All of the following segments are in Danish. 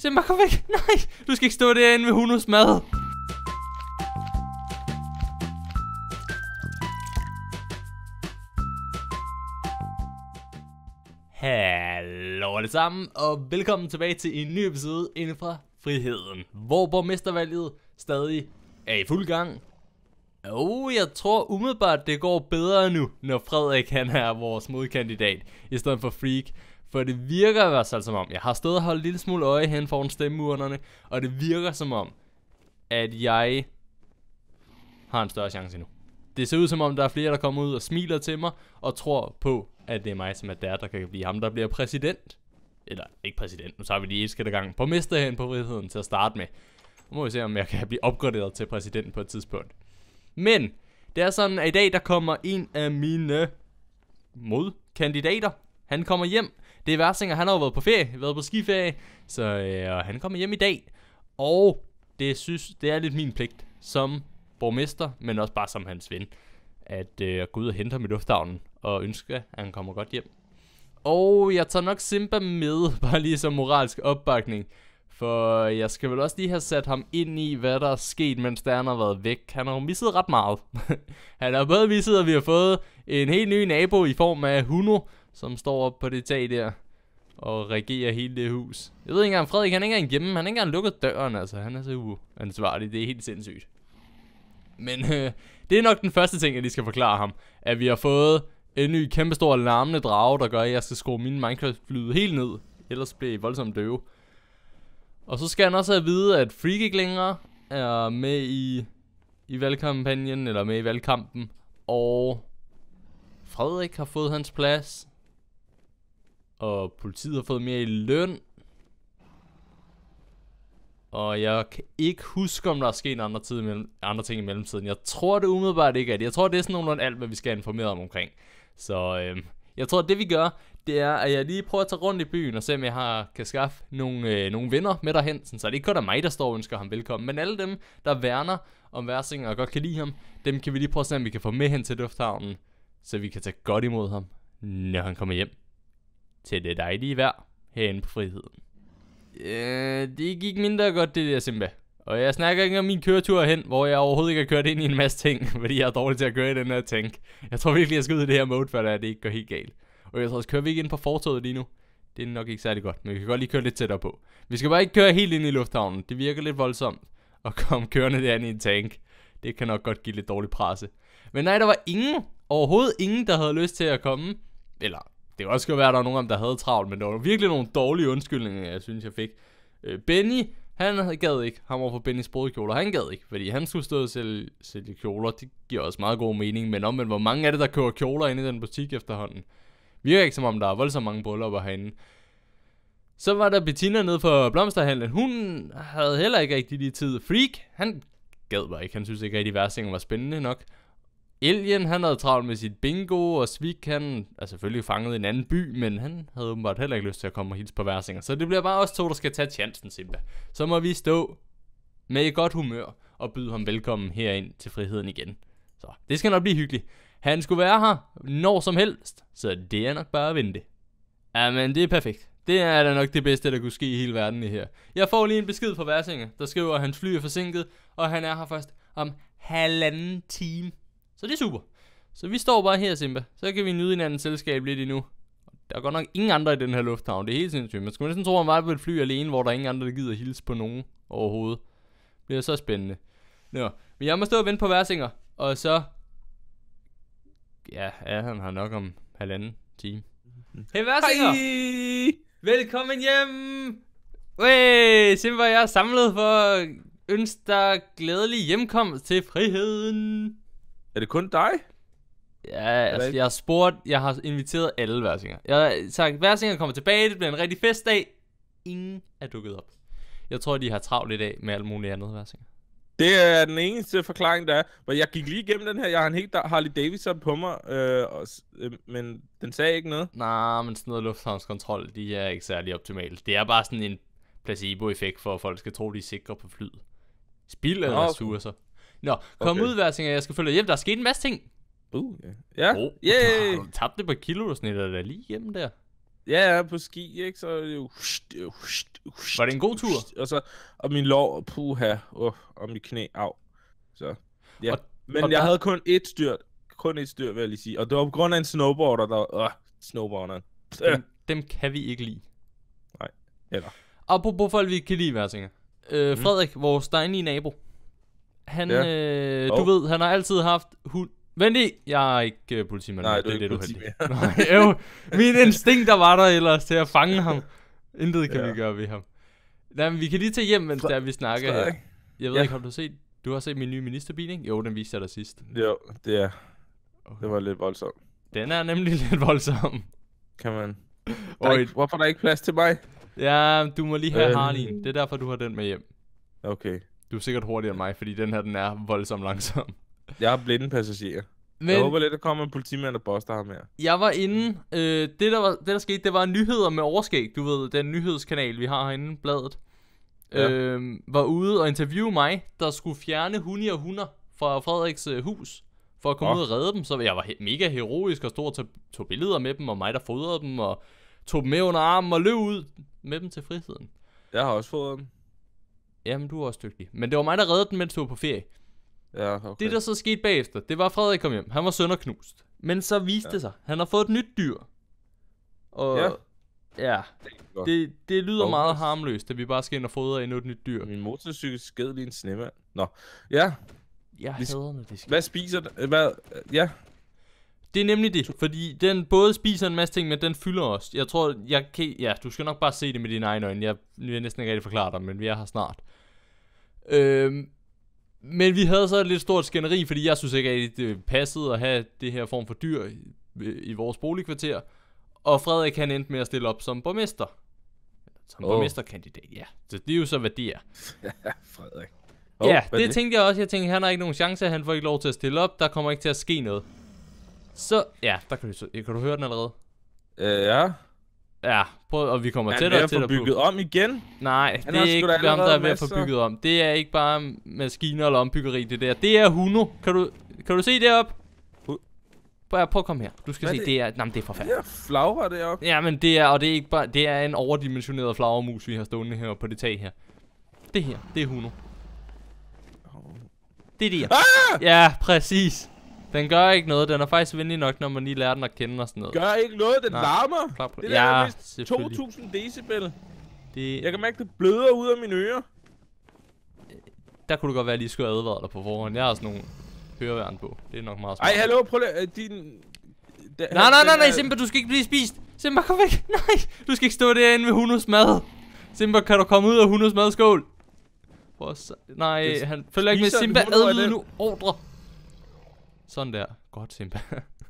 Se mig, kom væk. Nej, du skal ikke stå derinde ved hundens mad. Hallo alle sammen, og velkommen tilbage til en ny episode inden fra Friheden, hvor borgmestervalget stadig er i fuld gang. Og jeg tror umiddelbart, det går bedre nu, når Frederik han er vores modkandidat, i stedet for Freak. For det virker i hvert fald som om, jeg har stået og holdt en lille smule øje hen foran stemmeurnerne, og det virker som om, at jeg har en større chance nu. Det ser ud som om, der er flere, der kommer ud og smiler til mig, og tror på, at det er mig, som er der, der kan blive ham, der bliver præsident. Eller ikke præsident, nu tager vi lige et skridt gang på hen på friheden til at starte med. Nu må vi se, om jeg kan blive opgraderet til præsident på et tidspunkt. Men, det er sådan, at i dag, der kommer en af mine modkandidater. Han kommer hjem, det er Værsinger, han har jo været på ferie, været på skiferie, så øh, og han kommer hjem i dag. Og det synes, det er lidt min pligt som borgmester, men også bare som hans ven, at øh, gå ud og hente ham i lufthavnen og ønske, at han kommer godt hjem. Og jeg tager nok Simba med, bare lige som moralsk opbakning. For jeg skal vel også lige have sat ham ind i, hvad der er sket, mens Dan har været væk. Han har jo misset ret meget. han har både misset, at vi har fået en helt ny nabo i form af Huno, som står op på det tag der og regerer hele det hus. Jeg ved ikke engang, Frederik han er ikke engang hjemme, han er ikke engang lukket døren, altså. Han er så uansvarlig, det er helt sindssygt. Men øh, det er nok den første ting, jeg lige skal forklare ham. At vi har fået en ny kæmpestor larmende drage, der gør, at jeg skal skrue min Minecraft-lyde helt ned. Ellers bliver jeg voldsomt døve. Og så skal han også have at vide, at ikke længere er med i, i valgkampagnen, eller med i valgkampen. Og Frederik har fået hans plads. Og politiet har fået mere i løn. Og jeg kan ikke huske, om der er sket andre, tid imellem, andre ting i mellemtiden. Jeg tror det umiddelbart ikke er det. Jeg tror, det er sådan nogenlunde alt, hvad vi skal informere om omkring. Så øhm, jeg tror, det vi gør, det er, at jeg lige prøver at tage rundt i byen og se, om jeg har, kan skaffe nogle, øh, nogle venner med derhen. så det ikke kun er mig, der står og ønsker ham velkommen, men alle dem, der værner om Versinger og godt kan lide ham, dem kan vi lige prøve at se, om vi kan få med hen til lufthavnen, så vi kan tage godt imod ham, når han kommer hjem til det dejlige vejr herinde på friheden. Øh, det gik mindre godt, det der Simba. Og jeg snakker ikke om min køretur hen, hvor jeg overhovedet ikke har kørt ind i en masse ting, fordi jeg er dårlig til at køre i den her tank. Jeg tror virkelig, jeg skal ud i det her mode, før det ikke går helt galt. Og jeg tror også, kører vi ikke ind på fortoget lige nu? Det er nok ikke særlig godt, men vi kan godt lige køre lidt tættere på. Vi skal bare ikke køre helt ind i lufthavnen. Det virker lidt voldsomt at komme kørende derinde i en tank. Det kan nok godt give lidt dårlig presse. Men nej, der var ingen, overhovedet ingen, der havde lyst til at komme. Eller det kan også godt være, at der var nogen der havde travlt, men der var virkelig nogle dårlige undskyldninger, jeg synes, jeg fik. Øh, Benny, han gad ikke. Han var på Bennys brudekjoler. Han gad ikke, fordi han skulle stå og sælge, sælge kjoler. Det giver også meget god mening, men om, men hvor mange er det, der køber kjoler ind i den butik efterhånden? Virker ikke som om, der er voldsomt mange bryllupper herinde. Så var der Bettina nede for blomsterhandlen. Hun havde heller ikke rigtig lige tid. Freak, han gad bare ikke. Han synes ikke rigtig, at var spændende nok. Alien, han havde travlt med sit bingo, og Svig, han er selvfølgelig fanget i en anden by, men han havde åbenbart heller ikke lyst til at komme og hilse på værsinger. Så det bliver bare os to, der skal tage chancen, Simba. Så må vi stå med et godt humør og byde ham velkommen herind til friheden igen. Så det skal nok blive hyggeligt. Han skulle være her når som helst, så det er nok bare at vente. Jamen, det er perfekt. Det er da nok det bedste, der kunne ske i hele verden i her. Jeg får lige en besked fra Værsinger, der skriver, at hans fly er forsinket, og han er her først om halvanden time. Så det er super. Så vi står bare her, Simba. Så kan vi nyde hinandens selskab lidt endnu. Der er godt nok ingen andre i den her lufthavn. Det er helt sindssygt. Man skulle næsten tro, at man var på et fly alene, hvor der er ingen andre, der gider hilse på nogen overhovedet. Det bliver så spændende. Nå, men jeg må stå og vente på værsinger. Og så... Ja, er han har nok om halvanden time. Hey, værsinger! Hej! Velkommen hjem! Hey, Simba jeg er samlet for at ønske dig glædelig hjemkomst til friheden. Er det kun dig? Ja, altså, jeg har spurgt, jeg har inviteret alle værsinger. Jeg har sagt, værsinger kommer tilbage, det bliver en rigtig festdag. Ingen er dukket op. Jeg tror, de har travlt i dag med alt muligt andet værsinger. Det er den eneste forklaring, der er. Hvor jeg gik lige igennem den her, jeg har en helt Harley Davidson på mig, øh, og, øh, men den sagde ikke noget. Nej, men sådan noget lufthavnskontrol, de er ikke særlig optimale. Det er bare sådan en placebo-effekt for, at folk skal tro, de er sikre på flyet. Spild af ressourcer. Nå, kom okay. ud, Versinger, jeg skal følge hjem. Der er sket en masse ting. Uh, yeah. ja. Oh, yeah. Har du tabt det på kilo, og snitter der lige hjem der? Ja, ja, på ski, ikke? Så jo... Var det en god tur? Og så... Og min lår, puha, oh, og mit knæ, af. Så, ja. Og, Men og jeg der... havde kun ét styrt. Kun ét styrt, vil jeg lige sige. Og det var på grund af en snowboarder, der... Åh, oh, snowboarderen. Dem, dem kan vi ikke lide. Nej, eller... Apropos folk, vi kan lide, tænker. Øh, mm. Frederik, mm. vores dejlige nabo. Han, ja. øh, du oh. ved, han har altid haft hund. Vent lige, jeg er ikke øh, politimand. Nej, det er det, du Nej, jo. Min instinkt, der var der ellers til at fange ham. Intet kan ja. vi gøre ved ham. Nej, men vi kan lige tage hjem, mens Fra, der vi snakker her. Jeg ved ja. ikke, om du har set, du har set min nye ministerbil, ikke? Jo, den viste jeg dig sidst. Jo, det er. Okay. Det var lidt voldsomt. Den er nemlig lidt voldsom. Kan man. Der ikke, hvorfor er der ikke plads til mig? Ja, du må lige have øh. Harley. Det er derfor, du har den med hjem. Okay. Du er sikkert hurtigere end mig, fordi den her, den er voldsomt langsom. Jeg er blinde passagerer. Men, jeg håber lidt, der kommer en politimand og boster ham her. Jeg var inde. Øh, det, der var, det, der skete, det var nyheder med overskæg. Du ved, den nyhedskanal, vi har herinde, bladet. Ja. Øh, var ude og interviewe mig, der skulle fjerne hunde og hunder fra Frederiks øh, hus. For at komme oh. ud og redde dem. Så jeg var he- mega heroisk og stod og tog, tog billeder med dem, og mig, der fodrede dem, og tog dem med under armen og løb ud med dem til friheden. Jeg har også fået dem. Jamen, du er også dygtig. Men det var mig, der reddede den, mens du var på ferie. Ja, okay. Det, der så skete bagefter, det var, at Frederik kom hjem. Han var sønderknust. Men så viste ja. det sig, han har fået et nyt dyr. Og ja. Ja, det, det lyder oh, meget harmløst, at vi bare skal ind og fodre endnu et nyt dyr. Min motorcykel skede lige en snemand. Nå, ja. Jeg vi, hader, når det sker. Hvad spiser du? Hvad? Ja, det er nemlig det, fordi den både spiser en masse ting, men den fylder også. Jeg tror, jeg kan, ja, du skal nok bare se det med dine egne øjne. Jeg vil næsten ikke rigtig forklare dig, men vi er her snart. Øhm, men vi havde så et lidt stort skænderi, fordi jeg synes ikke, at det passede at have det her form for dyr i, i vores boligkvarter. Og Frederik han endte med at stille op som borgmester. Som oh. borgmesterkandidat, ja. Så det er jo så, hvad det er. Frederik. Oh, ja, det, det tænkte jeg også. Jeg tænkte, han har ikke nogen chance, han får ikke lov til at stille op, der kommer ikke til at ske noget. Så, ja, der kan du, kan du høre den allerede? Øh, ja. Ja, prøv, og vi kommer tættere til at tættere bygget på. om igen? Nej, Han det er ikke ham, der er ved at få bygget om. Det er ikke bare maskiner eller ombyggeri, det der. Det er Huno. Kan du, kan du se op? Prøv, prøv at komme her. Du skal Hvad se, det, det er... nej, det er forfærdeligt. Det er flagre deroppe. Ja, men det er... Og det er ikke bare... Det er en overdimensioneret flagermus, vi har stående her på det tag her. Det her, det er Huno. Det er det. Ah! Ja, præcis. Den gør ikke noget. Den er faktisk venlig nok, når man lige lærer den at kende og sådan noget. Gør ikke noget. Den Nej. larmer. på det. det der ja, er 2000 decibel. Det... Jeg kan mærke, det bløder ud af mine ører. Øh, der kunne det godt være, at jeg lige skulle advare dig på forhånd. Jeg har sådan nogle høreværn på. Det er nok meget smart. Ej, hallo, prøv lige. Øh, din... Den, nej, nej, nej, nej, Simba, du skal ikke blive spist. Simba, kom væk. Nej, du skal ikke stå derinde ved Hunus mad. Simba, kan du komme ud af Hunus madskål? Vores... Nej, han følger ikke med. Simba, adlyde nu ordre. Sådan der. Godt, Simba.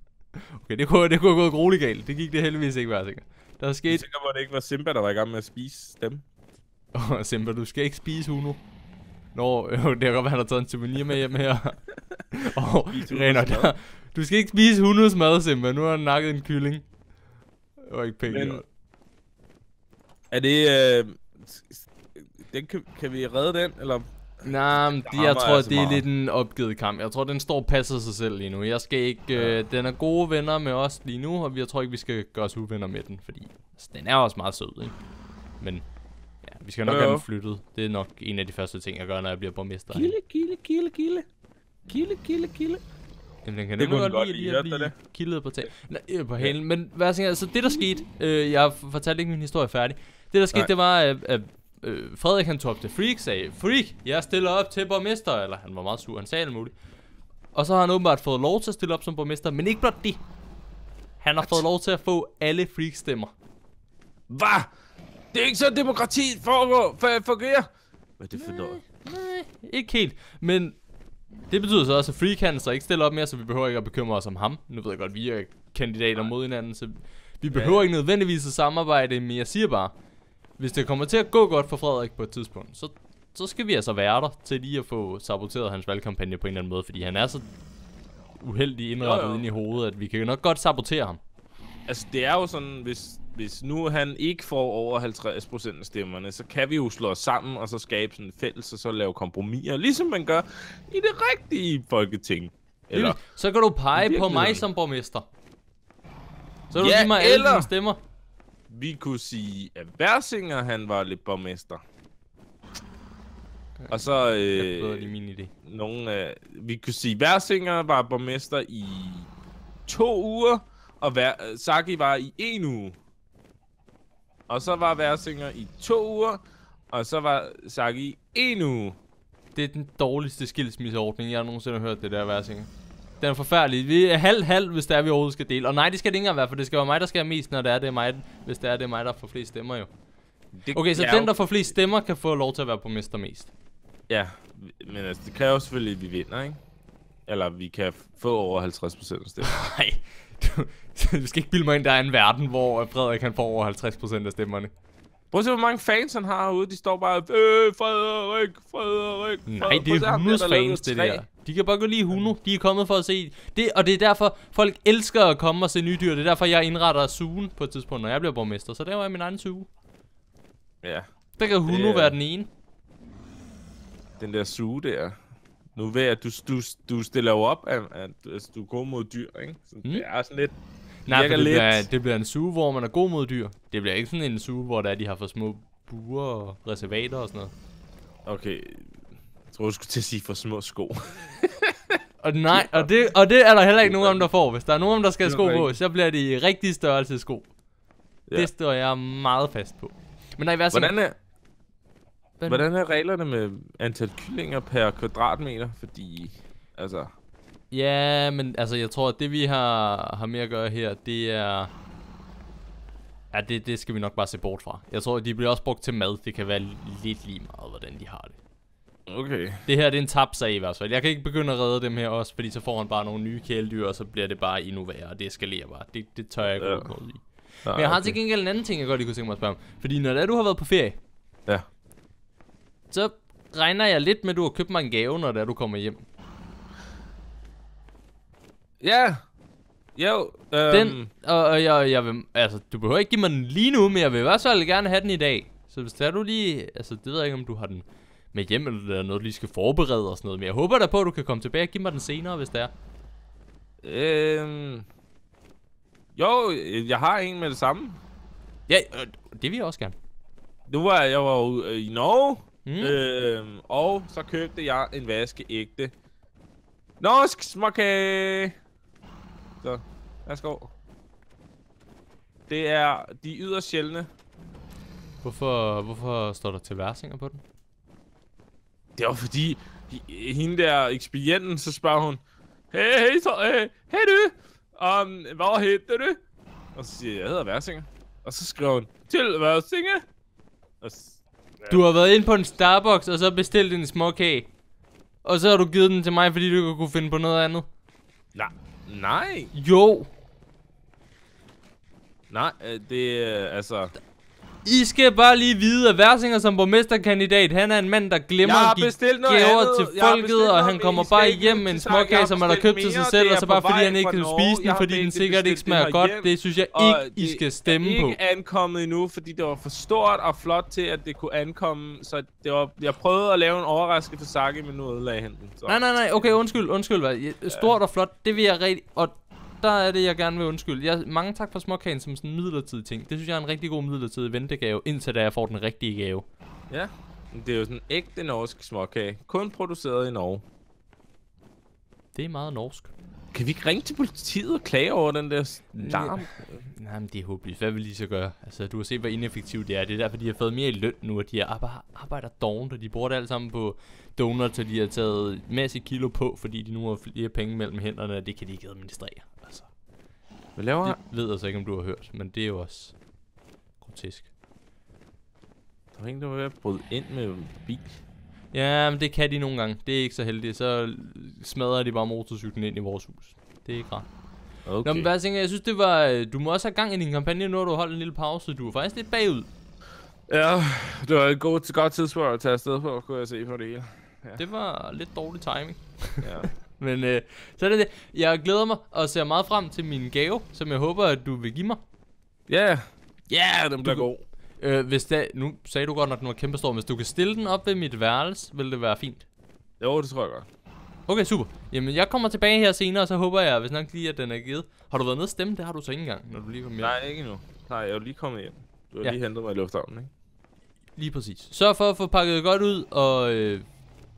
okay, det kunne, det kunne have gået grueligt galt. Det gik det heldigvis ikke være sikkert. Der er sket... Jeg sikker på, det ikke var Simba, der var i gang med at spise dem. Åh, Simba, du skal ikke spise Uno. Nå, øh, det kan godt være, han har taget en souvenir med hjem her. Åh, Renner, der. Du skal ikke spise Unos mad, Simba. Nu har han nakket en kylling. Det var ikke pænt Men... Er det... Øh... Den kan, kan vi redde den, eller Nej, nah, jeg tror, altså det er meget. lidt en opgivet kamp. Jeg tror, den står og passer sig selv lige nu. Jeg skal ikke... Ja. Øh, den er gode venner med os lige nu, og jeg tror ikke, vi skal gøre os uvenner med den, fordi altså, den er også meget sød, ikke? Men ja, vi skal nok jo. have den flyttet. Det er nok en af de første ting, jeg gør, når jeg bliver borgmester. Kille, kille, kille, kille. Kille, kille, kille. Jamen, den kan det kunne godt, lide, lide, at blive det. killet på, tag. Nej, øh, på halen. Ja. Men hvad jeg tænker, altså det der skete, øh, jeg fortalte ikke min historie færdig. Det der skete, Nej. det var, at, at øh, Frederik han tog op til Freak, sagde, Freak, jeg stiller op til borgmester, eller han var meget sur, han sagde alt muligt. Og så har han åbenbart fået lov til at stille op som borgmester, men ikke blot det. Han har What? fået lov til at få alle Freak-stemmer. Hvad? Det er ikke så demokratiet foregår, fungerer. Hvad er det for noget? Nej, ikke helt. Men det betyder så også, at Freak han så ikke stiller op mere, så vi behøver ikke at bekymre os om ham. Nu ved jeg godt, vi er kandidater mod hinanden, så vi behøver ja. ikke nødvendigvis at samarbejde, men jeg siger bare, hvis det kommer til at gå godt for Frederik på et tidspunkt, så, så skal vi altså være der til lige at få saboteret hans valgkampagne på en eller anden måde, fordi han er så uheldig indrettet jo, jo. ind i hovedet, at vi kan jo nok godt sabotere ham. Altså, det er jo sådan, hvis, hvis nu han ikke får over 50% af stemmerne, så kan vi jo slå os sammen og så skabe sådan en fælles og så lave kompromiser, ligesom man gør i det rigtige folketing. Eller, så kan du pege på mig som borgmester. Så kan du ja, give mig alle eller... stemmer. Vi kunne sige, at Versinger, han var lidt borgmester. Og så... Øh, jeg min idé. Nogle, øh, vi kunne sige, at Versinger var borgmester i to uger, og Ver Saki var i en uge. Og så var Versinger i to uger, og så var Saki i en uge. Det er den dårligste skilsmisseordning, jeg nogensinde har hørt det der Versinger. Den er forfærdelig. Vi er halv-halv, hvis det er, vi overhovedet skal dele. Og nej, det skal det ikke engang være, for det skal være mig, der skal have mest, når det er, det er mig, hvis det er, det er mig, der får flest stemmer jo. Det, okay, så ja, den, der får flest stemmer, kan få lov til at være borgmester mest. Ja, men altså, det kræver selvfølgelig, at vi vinder, ikke? Eller vi kan få over 50 procent af stemmerne. Nej, du, du skal ikke bilde mig ind, der er en verden, hvor Frederik kan få over 50 procent af stemmerne. Prøv at se, hvor mange fans han har herude. De står bare, øh, Frederik, Frederik, Frederik. Nej, det er hundes fans, det der. De kan bare gå lige Huno. De er kommet for at se det, og det er derfor, folk elsker at komme og se nye dyr. Det er derfor, jeg indretter sugen på et tidspunkt, når jeg bliver borgmester. Så det jeg min egen suge. Ja. Der kan Huno det, være den ene. Den der suge der. Nu ved jeg, at du, du, du stiller jo op, at, at, at du er god mod dyr, ikke? Så mm. Det er sådan lidt... Nej, det, lidt... Bliver, det bliver en suge, hvor man er god mod dyr. Det bliver ikke sådan en suge, hvor der, er, de har for små buer og reservater og sådan noget. Okay, jeg tror, du skulle til at sige for små sko. og nej, og det, og det er der heller ikke nogen om, der får. Hvis der er nogen, der skal have sko på, så bliver det i rigtig størrelse sko. Ja. Det står jeg meget fast på. Men nej, hvad sådan... Hvordan er, hvordan er reglerne med antal kyllinger per kvadratmeter? Fordi, altså... Ja, men altså, jeg tror, at det vi har, har med at gøre her, det er... Ja, det, det skal vi nok bare se bort fra. Jeg tror, de bliver også brugt til mad. Det kan være lidt lige meget, hvordan de har det. Okay. Det her det er en tabt sag i hvert fald. Jeg kan ikke begynde at redde dem her også, fordi så får han bare nogle nye kæledyr, og så bliver det bare endnu værre, og det eskalerer bare. Det, det tør jeg ikke ja. gå i. Ja, Men jeg har okay. til gengæld en anden ting, jeg godt lige kunne tænke mig at spørge om. Fordi når det er, du har været på ferie, ja. så regner jeg lidt med, at du har købt mig en gave, når det er, du kommer hjem. Ja. Jo. Øhm. Den, og, og jeg, jeg vil, altså, du behøver ikke give mig den lige nu, men jeg vil i hvert fald gerne have den i dag. Så hvis der du lige, altså det ved jeg ikke, om du har den med hjem, eller noget, du lige skal forberede og sådan noget. Men jeg håber da på, at du kan komme tilbage og give mig den senere, hvis det er. Øhm... Jo, øh, jeg har en med det samme. Ja, øh, det vil jeg også gerne. Nu var jeg var jo øh, i Norge, mm. øhm, og så købte jeg en vaskeægte norsk smakke! Så, værsgo. Det er de yderst sjældne. Hvorfor, hvorfor står der til værsinger på den? det var fordi, hende der ekspedienten, så spørger hun, Hey, hey, så, hey, hey du! Um, hvad hedder du? Og så siger jeg, jeg hedder Værsinger. Og så skriver hun, til Værsinger? Og ja. Du har været ind på en Starbucks, og så bestilt en småkage. Og så har du givet den til mig, fordi du ikke kunne finde på noget andet. Nej. Nej. Jo. Nej, øh, det er øh, altså... I skal bare lige vide, at Værsinger som borgmesterkandidat, han er en mand, der glemmer at give gaver til folket, og han kommer bare hjem med en småkage, som han har købt til sig selv, og så bare fordi han ikke kan spise den, fordi den sikkert ikke smager godt. Det synes jeg ikke, I skal stemme på. ikke ankommet endnu, fordi det var for stort og flot til, at det kunne ankomme, så det var, jeg prøvede at lave en overraskelse for Saki, men nu ødelagde han den. Nej, nej, nej, okay, undskyld, undskyld, hvad. Stort og flot, det vil jeg rigtig, der er det, jeg gerne vil undskylde. Jeg, mange tak for småkagen som sådan en midlertidig ting. Det synes jeg er en rigtig god midlertidig ventegave, indtil da jeg får den rigtige gave. Ja, det er jo sådan en ægte norsk småkage. Kun produceret i Norge. Det er meget norsk. Kan vi ikke ringe til politiet og klage over den der larm? Nej, men øh, det er håbløst. Hvad vil de så gøre? Altså, du har set, hvor ineffektivt det er. Det er derfor, de har fået mere i løn nu, og de arbejder, dovent, og de bruger det alt sammen på donuts, og de har taget masse kilo på, fordi de nu har flere penge mellem hænderne, og det kan de ikke administrere. Altså. Hvad laver Det ved jeg så ikke, om du har hørt, men det er jo også grotesk. Der var ingen, der var ved at bryde ind med bil. Ja, men det kan de nogle gange. Det er ikke så heldigt. Så smadrer de bare motorcyklen ind i vores hus. Det er ikke rart. Okay. Nå, men hvad jeg tænker, jeg synes det var... Øh, du må også have gang i din kampagne, når du holdt en lille pause. Du er faktisk lidt bagud. Ja, det var et godt, godt tidspunkt at tage afsted på, kunne jeg se på det hele. Ja. Det var lidt dårlig timing. Ja. men øh, så er det det. Jeg glæder mig og ser meget frem til min gave, som jeg håber, at du vil give mig. Ja. Yeah. Ja, yeah, den bliver god. Øh, hvis det, nu sagde du godt nok, at den var kæmpestor, hvis du kan stille den op ved mit værelse, vil det være fint. Jo, det tror jeg godt. Okay, super. Jamen, jeg kommer tilbage her senere, og så håber jeg, hvis nok lige, at den er givet. Har du været nede og stemme? Det har du så ikke engang, når du lige kom hjem. Nej, ikke endnu. Nej, jeg er jo lige kommet hjem. Du har ja. lige hentet mig i lufthavnen, ikke? Lige præcis. Sørg for at få pakket godt ud, og øh,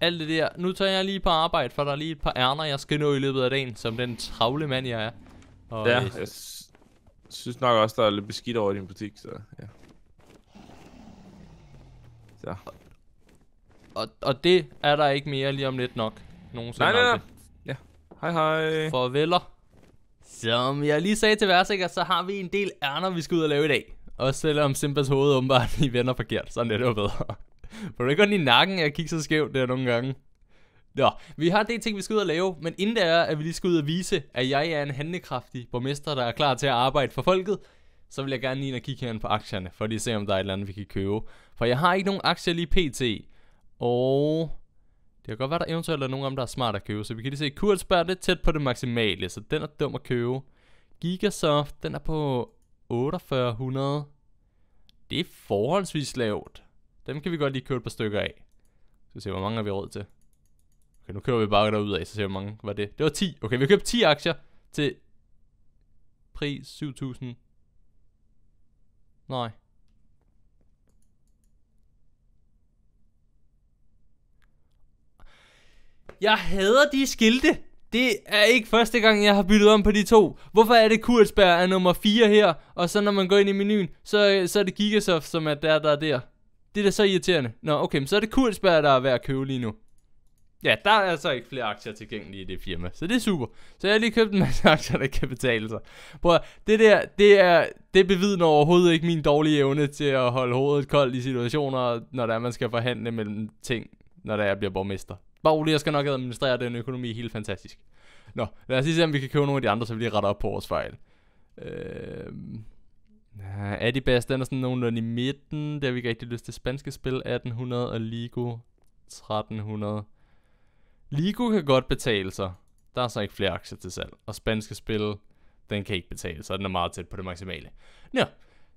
alt det der. Nu tager jeg lige på arbejde, for der er lige et par ærner, jeg skal nå i løbet af dagen, som den travle mand, jeg er. Og, ja, øh, jeg synes nok også, der er lidt beskidt over i din butik, så ja. Så. Og, og, og det er der ikke mere lige om lidt nok. Nogen nej, nej, nej. Ja. Hej, hej. Farveler. Som jeg lige sagde til værsikker, så har vi en del ærner, vi skal ud og lave i dag. Også selvom Simbas hoved åbenbart lige vender forkert. Sådan er det jo bedre. For det er i nakken, jeg kigger så skævt der nogle gange. Nå, vi har det ting, vi skal ud og lave, men inden det er, at vi lige skal ud og vise, at jeg er en handekraftig borgmester, der er klar til at arbejde for folket, så vil jeg gerne lige at og kigge herinde på aktierne, for lige at se, om der er et eller andet, vi kan købe. For jeg har ikke nogen aktier lige pt. Og det kan godt være, der eventuelt er nogen af dem, der er smart at købe. Så vi kan lige se, Kurzberg det er tæt på det maksimale, så den er dum at købe. Gigasoft, den er på 4800. Det er forholdsvis lavt. Dem kan vi godt lige købe et par stykker af. Så se, hvor mange har vi råd til. Okay, nu kører vi bare derud af, så ser vi, hvor mange var det. Det var 10. Okay, vi købt 10 aktier til pris 7000 Nej. Jeg hader de skilte. Det er ikke første gang, jeg har byttet om på de to. Hvorfor er det Kurzberg er nummer 4 her, og så når man går ind i menuen, så, så er det Gigasoft, som er der, der er der. Det er da så irriterende. Nå, okay, men så er det Kurzberg, der er værd at købe lige nu. Ja, der er altså ikke flere aktier tilgængelige i det firma, så det er super. Så jeg har lige købt en masse aktier, der kan betale sig. Prøv, det der, det, er, det bevidner overhovedet ikke min dårlige evne til at holde hovedet koldt i situationer, når der man skal forhandle mellem ting, når der er, jeg bliver borgmester. Bare rolig, jeg skal nok administrere den økonomi helt fantastisk. Nå, lad os lige se, om vi kan købe nogle af de andre, så vi lige retter op på vores fejl. Øh... Adibas, den er sådan nogle i midten. Der har vi ikke rigtig lyst til spanske spil. 1800 og Ligo 1300. Ligo kan godt betale sig. Der er så ikke flere aktier til salg. Og spanske spil, den kan ikke betale sig. Den er meget tæt på det maksimale. Nå,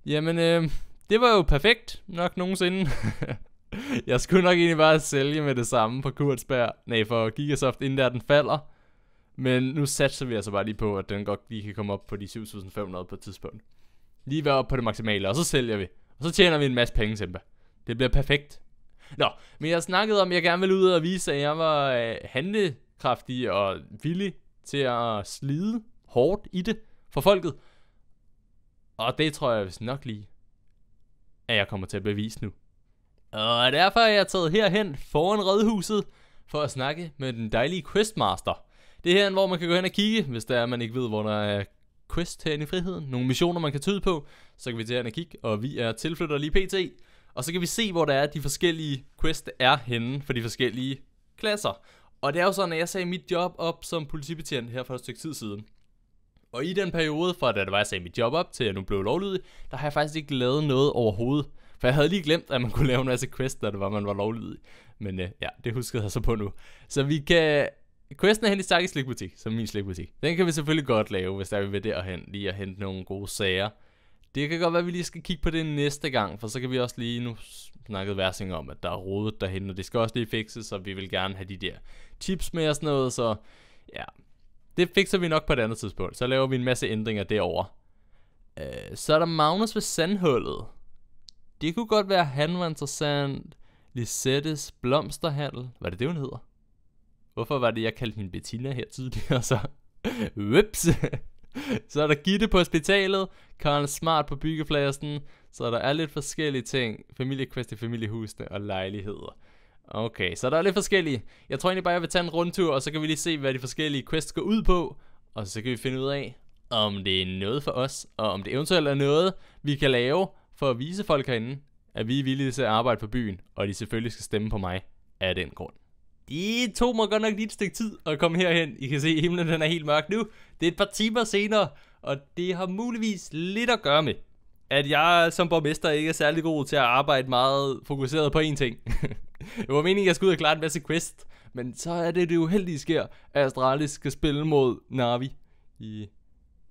jamen øh, det var jo perfekt nok nogensinde. jeg skulle nok egentlig bare sælge med det samme på Kurzberg. Nej, for Gigasoft inden der den falder. Men nu satser vi altså bare lige på, at den godt lige kan komme op på de 7.500 på et tidspunkt. Lige være op på det maksimale, og så sælger vi. Og så tjener vi en masse penge, Simba. Det bliver perfekt. Nå, men jeg snakkede om, at jeg gerne ville ud og vise, at jeg var øh, handlekraftig og villig til at slide hårdt i det for folket. Og det tror jeg vist nok lige, at jeg kommer til at bevise nu. Og derfor er jeg taget herhen foran redhuset for at snakke med den dejlige questmaster. Det er her, hvor man kan gå hen og kigge, hvis der er, man ikke ved, hvor der er quest herinde i friheden. Nogle missioner, man kan tyde på, så kan vi til hen og kigge, og vi er tilflytter lige pt. Og så kan vi se, hvor der er de forskellige quests er henne for de forskellige klasser. Og det er jo sådan, at jeg sagde mit job op som politibetjent her for et stykke tid siden. Og i den periode, fra da det var, jeg sagde mit job op, til jeg nu blev lovlydig, der har jeg faktisk ikke lavet noget overhovedet. For jeg havde lige glemt, at man kunne lave en masse quests, da det var, man var lovlydig. Men øh, ja, det huskede jeg så på nu. Så vi kan... Questen er hen i Stakkes Slikbutik, som min slikbutik. Den kan vi selvfølgelig godt lave, hvis der er vi ved derhen, lige at hente nogle gode sager det kan godt være, at vi lige skal kigge på det næste gang, for så kan vi også lige, nu snakket Værsing om, at der er rodet derhen, og det skal også lige fikses, så vi vil gerne have de der tips med og sådan noget, så ja, det fikser vi nok på et andet tidspunkt. Så laver vi en masse ændringer derover. Øh, så er der Magnus ved sandhullet. Det kunne godt være, han var interessant. Lisettes blomsterhandel. Var det det, hun hedder? Hvorfor var det, jeg kaldte hende Bettina her tidligere så? Whoops! så er der Gitte på hospitalet, Karen Smart på byggepladsen, så der er lidt forskellige ting. Familiekvist i familiehusene og lejligheder. Okay, så der er lidt forskellige. Jeg tror egentlig bare, jeg vil tage en rundtur, og så kan vi lige se, hvad de forskellige quests går ud på. Og så kan vi finde ud af, om det er noget for os, og om det eventuelt er noget, vi kan lave for at vise folk herinde, at vi er villige til at arbejde for byen, og de selvfølgelig skal stemme på mig af den grund. Det tog mig godt nok lige et stykke tid at komme herhen. I kan se, himlen den er helt mørk nu. Det er et par timer senere, og det har muligvis lidt at gøre med, at jeg som borgmester ikke er særlig god til at arbejde meget fokuseret på én ting. det var meningen, at jeg skulle ud og klare en masse quest, men så er det det uheldige sker, at Astralis skal spille mod Navi i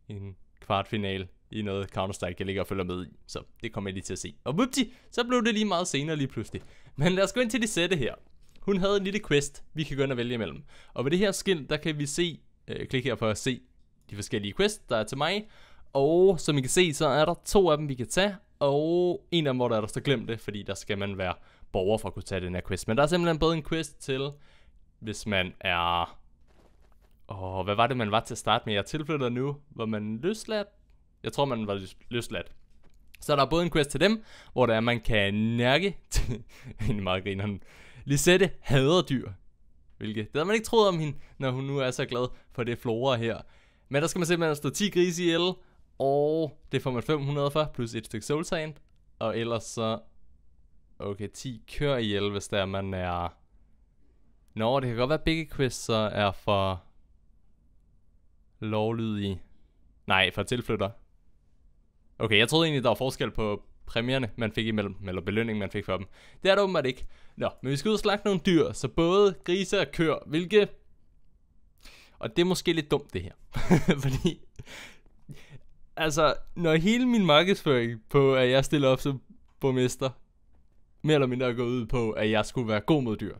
en kvartfinal i noget Counter-Strike, jeg ligger og følger med i. Så det kommer jeg lige til at se. Og vupti, så blev det lige meget senere lige pludselig. Men lad os gå ind til det sætte her. Hun havde en lille quest, vi kan gå ind og vælge imellem. Og ved det her skilt, der kan vi se, øh, klik her for at se de forskellige quests, der er til mig. Og som I kan se, så er der to af dem, vi kan tage, og en af dem, hvor der er der så glemt det, fordi der skal man være borger for at kunne tage den her quest. Men der er simpelthen både en quest til, hvis man er... Åh, oh, hvad var det, man var til at starte med? Jeg tilflytter nu. Var man løsladt? Jeg tror, man var løsladt. Så der er både en quest til dem, hvor der er, man kan nærke, en meget grineren Lisette hader dyr. Hvilket, det havde man ikke troet om hende, når hun nu er så glad for det flora her. Men der skal man simpelthen stå 10 grise el, og det får man 500 for, plus et stykke soul sand. Og ellers så... Okay, 10 kører el, hvis der man er... Nå, det kan godt være, at begge quests så er for lovlydige. Nej, for tilflytter. Okay, jeg troede egentlig, der var forskel på præmierne, man fik imellem, eller belønningen, man fik for dem. Det er det åbenbart ikke. Nå, men vi skal ud og slagte nogle dyr, så både grise og køer, hvilke... Og det er måske lidt dumt, det her. Fordi... Altså, når hele min markedsføring på, at jeg stiller op som borgmester, mere eller mindre er gået ud på, at jeg skulle være god mod dyr,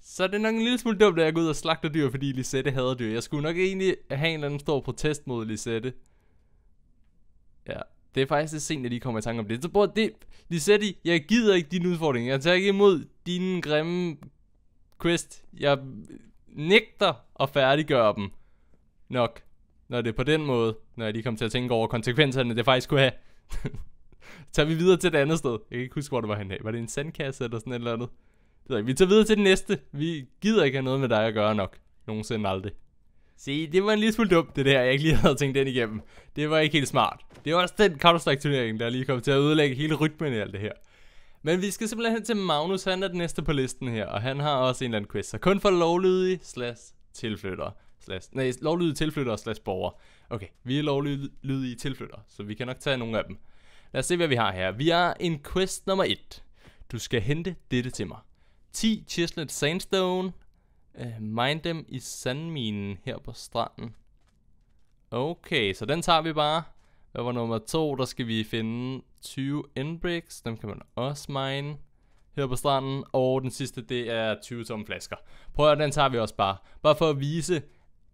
så er det nok en lille smule dumt, at jeg går ud og slagter dyr, fordi Lisette hader dyr. Jeg skulle nok egentlig have en eller anden stor protest mod Lisette. Ja, det er faktisk lidt sent, at de kommer i tanke om det. Så bror, det, Lisetti, jeg gider ikke din udfordring. Jeg tager ikke imod din grimme quest. Jeg nægter at færdiggøre dem nok. Når det er på den måde, når jeg lige kom til at tænke over konsekvenserne, det faktisk kunne have. tager vi videre til et andet sted. Jeg kan ikke huske, hvor det var han Var det en sandkasse eller sådan et eller andet? Det ved jeg Vi tager videre til det næste. Vi gider ikke have noget med dig at gøre nok. Nogensinde aldrig. Se, det var en lille smule dumt, det der. Jeg ikke lige havde tænkt den igennem. Det var ikke helt smart. Det var også den Counter-Strike-turnering, der lige kom til at ødelægge hele rytmen i alt det her. Men vi skal simpelthen hen til Magnus, han er den næste på listen her, og han har også en eller anden quest. Så kun for lovlydige slash tilflytter. Slash, nej, lovlydige tilflyttere slash borgere. Okay, vi er lovlydige tilflyttere, så vi kan nok tage nogle af dem. Lad os se, hvad vi har her. Vi har en quest nummer 1. Du skal hente dette til mig. 10 Chislet Sandstone, Uh, øh, mine dem i sandminen her på stranden. Okay, så den tager vi bare. Hvad var nummer to? Der skal vi finde 20 endbricks. Dem kan man også mine her på stranden. Og den sidste, det er 20 tomme flasker. Prøv at den tager vi også bare. Bare for at vise,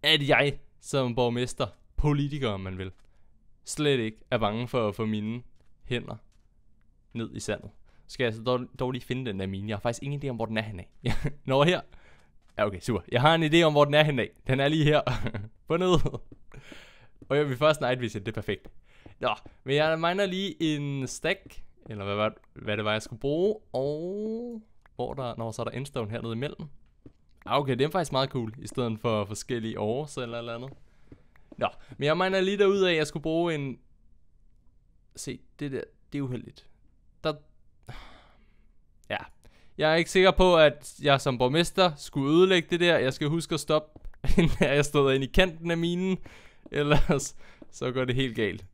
at jeg som borgmester, politiker om man vil, slet ikke er bange for at få mine hænder ned i sandet. skal jeg så dog, dog lige finde den der mine. Jeg har faktisk ingen idé om, hvor den er henne Nå Når her, Ja, okay, super. Jeg har en idé om, hvor den er af. Den er lige her. på nede. og jeg vil først night vision, det er perfekt. Nå, men jeg mener lige en stack, eller hvad, hvad, det var, jeg skulle bruge, og hvor der, når så er der endstone hernede imellem. Ah, okay, det er faktisk meget cool, i stedet for forskellige års eller eller andet. Nå, men jeg mener lige derude af, at jeg skulle bruge en... Se, det der, det er uheldigt. Der... Ja, jeg er ikke sikker på, at jeg som borgmester skulle ødelægge det der. Jeg skal huske at stoppe, inden jeg stod ind i kanten af minen. Ellers så går det helt galt.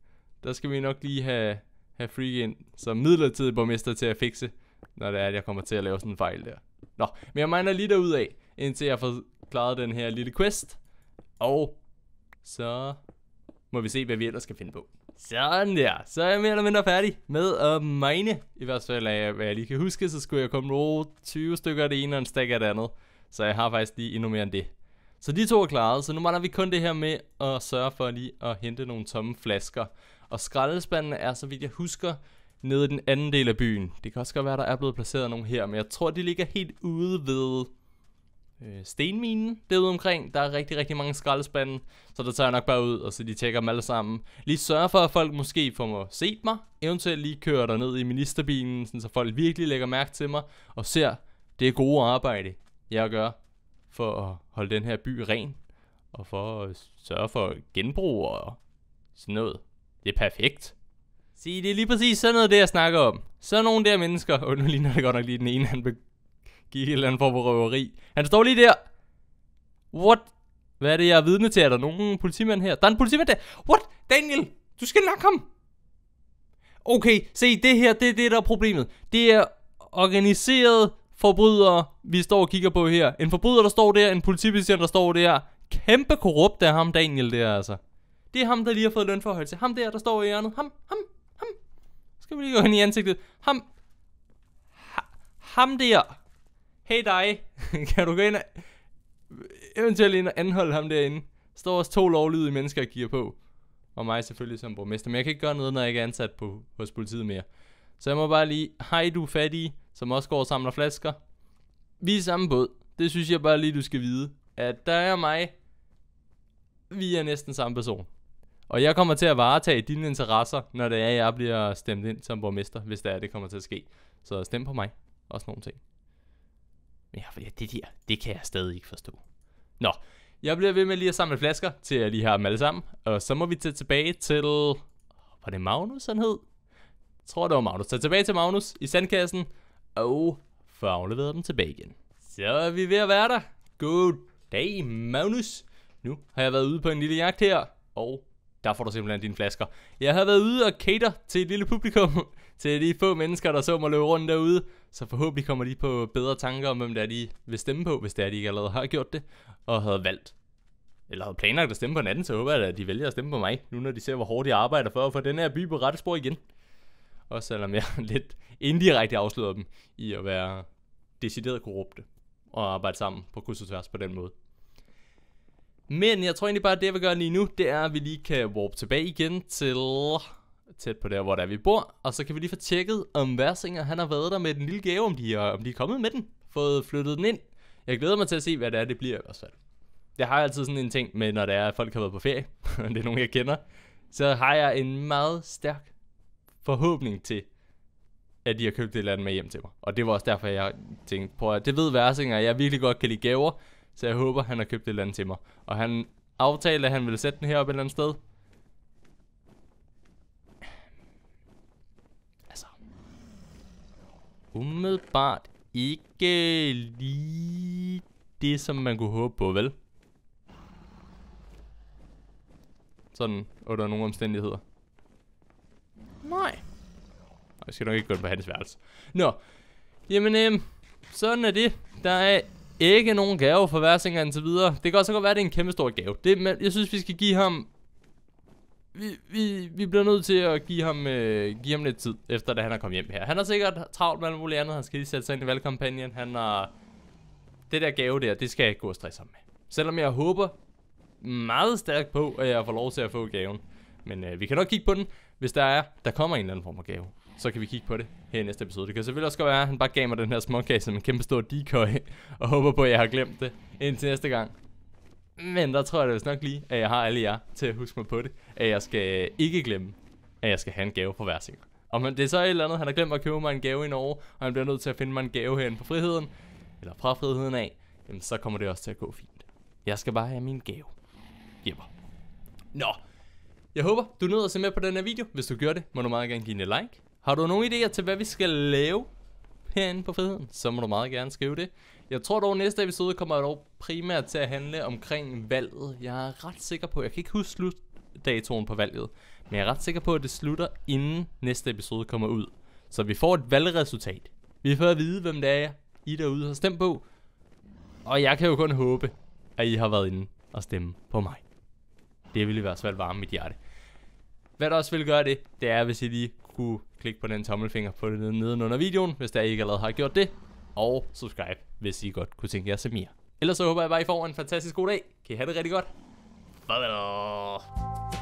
Der skal vi nok lige have, have Freak ind som midlertidig borgmester til at fikse, når det er, at jeg kommer til at lave sådan en fejl der. Nå, men jeg mener lige derud af, indtil jeg får klaret den her lille quest. Og så må vi se, hvad vi ellers skal finde på. Sådan der. Så er jeg mere eller mindre færdig med at mine. I hvert fald, af, hvad jeg lige kan huske, så skulle jeg komme roll 20 stykker af det ene og en stak af det andet. Så jeg har faktisk lige endnu mere end det. Så de to er klaret, så nu mangler vi kun det her med at sørge for lige at hente nogle tomme flasker. Og skraldespanden er, så vidt jeg husker, nede i den anden del af byen. Det kan også godt være, der er blevet placeret nogle her, men jeg tror, de ligger helt ude ved øh, stenminen derude omkring. Der er rigtig, rigtig mange skraldespande, så der tager jeg nok bare ud, og så de tjekker dem alle sammen. Lige sørge for, at folk måske får mig set mig, eventuelt lige kører der ned i ministerbilen, sådan, så folk virkelig lægger mærke til mig, og ser, det er gode arbejde, jeg gør for at holde den her by ren, og for at sørge for genbrug og sådan noget. Det er perfekt. Se, det er lige præcis sådan noget, det jeg snakker om. Så nogle der mennesker, og oh, nu ligner det godt nok lige den ene, han Gik et eller andet form for røveri. Han står lige der. What? Hvad er det, jeg er vidne til? Er der nogen politimand her? Der er en politimand der. What? Daniel, du skal nok komme. Okay, se, det her, det er det, der er problemet. Det er organiseret forbrydere, vi står og kigger på her. En forbryder, der står der, en politibetjent, der står der. Kæmpe korrupt er ham, Daniel, der altså. Det er ham, der lige har fået til. Ham der, der står i hjørnet. Ham, ham, ham. Skal vi lige gå hen i ansigtet. Ham. Ha, ham der hey dig, kan du gå ind og eventuelt ind og anholde ham derinde. Står også to lovlydige mennesker og kigger på. Og mig selvfølgelig som borgmester. Men jeg kan ikke gøre noget, når jeg ikke er ansat på, hos politiet mere. Så jeg må bare lige, hej du fattige, som også går og samler flasker. Vi er i samme båd. Det synes jeg bare lige, du skal vide. At der er mig. Vi er næsten samme person. Og jeg kommer til at varetage dine interesser, når det er, jeg bliver stemt ind som borgmester, hvis det er, det kommer til at ske. Så stem på mig. Også nogle ting. Men jeg, det der, det kan jeg stadig ikke forstå. Nå, jeg bliver ved med lige at samle flasker, til jeg lige har dem alle sammen. Og så må vi tage tilbage til... Var det Magnus, han hed? Jeg tror, det var Magnus. Så tilbage til Magnus i sandkassen. Og få afleveret dem tilbage igen. Så er vi ved at være der. God dag, Magnus. Nu har jeg været ude på en lille jagt her. Og der får du simpelthen dine flasker. Jeg har været ude og cater til et lille publikum til de få mennesker, der så mig løbe rundt derude. Så forhåbentlig kommer de på bedre tanker om, hvem det er, de vil stemme på, hvis det er, de ikke allerede har gjort det, og havde valgt. Eller havde planlagt at stemme på en anden, så håber jeg, at de vælger at stemme på mig, nu når de ser, hvor hårdt jeg arbejder for at få den her by på rette spor igen. Og selvom jeg lidt indirekte afslører dem i at være decideret korrupte og arbejde sammen på kryds og tværs på den måde. Men jeg tror egentlig bare, at det jeg vil gøre lige nu, det er, at vi lige kan warp tilbage igen til tæt på der, hvor der vi bor. Og så kan vi lige få tjekket, om Versinger han har været der med den lille gave, om de, er, om de er kommet med den. Fået flyttet den ind. Jeg glæder mig til at se, hvad det er, det bliver i hvert fald. Jeg har altid sådan en ting med, når det er, at folk har været på ferie, og det er nogen, jeg kender, så har jeg en meget stærk forhåbning til, at de har købt et eller andet med hjem til mig. Og det var også derfor, jeg tænkte på, at det ved Versinger, jeg virkelig godt kan lide gaver, så jeg håber, han har købt et eller andet til mig. Og han aftalte, at han ville sætte den her op et eller andet sted, umiddelbart ikke lige det, som man kunne håbe på, vel? Sådan, er nogle omstændigheder. Nej. Og jeg skal nok ikke gå ind på hans værelse. Nå. Jamen, øhm, sådan er det. Der er ikke nogen gave for værtsingeren til videre. Det kan også godt være, at det er en kæmpe stor gave. Det, men jeg synes, vi skal give ham vi, vi, vi bliver nødt til at give ham, øh, give ham lidt tid, efter da han er kommet hjem her. Han har sikkert travlt med alt muligt andet. Han skal lige sætte sig ind i valgkampagnen. Han har... Det der gave der, det skal jeg ikke gå og stresse ham med. Selvom jeg håber meget stærkt på, at jeg får lov til at få gaven. Men øh, vi kan nok kigge på den, hvis der er, der kommer en eller anden form for gave. Så kan vi kigge på det her i næste episode. Det kan selvfølgelig også godt være, at han bare gav mig den her småkage som en kæmpe stor decoy. Og håber på, at jeg har glemt det. Indtil næste gang. Men der tror jeg da nok lige, at jeg har alle jer til at huske mig på det. At jeg skal ikke glemme, at jeg skal have en gave på hver Og men det er så et eller andet, han har glemt at købe mig en gave i Norge, og han bliver nødt til at finde mig en gave herinde på friheden, eller fra friheden af, jamen så kommer det også til at gå fint. Jeg skal bare have min gave. Jepper. Nå, jeg håber, du nåede at se med på den her video. Hvis du gør det, må du meget gerne give en like. Har du nogle idéer til, hvad vi skal lave herinde på Friheden, så må du meget gerne skrive det. Jeg tror dog, at næste episode kommer dog primært til at handle omkring valget. Jeg er ret sikker på, jeg kan ikke huske slutdatoen på valget, men jeg er ret sikker på, at det slutter inden næste episode kommer ud. Så vi får et valgresultat. Vi får at vide, hvem det er, I derude har stemt på. Og jeg kan jo kun håbe, at I har været inde og stemme på mig. Det ville i hvert fald varme mit hjerte. Hvad der også vil gøre det, det er, hvis I lige kunne klikke på den tommelfinger på det nede under videoen, hvis der ikke allerede har gjort det. Og subscribe, hvis I godt kunne tænke jer at se mere. Ellers så håber jeg bare, I får en fantastisk god dag. Kan I have det rigtig godt. Farvel.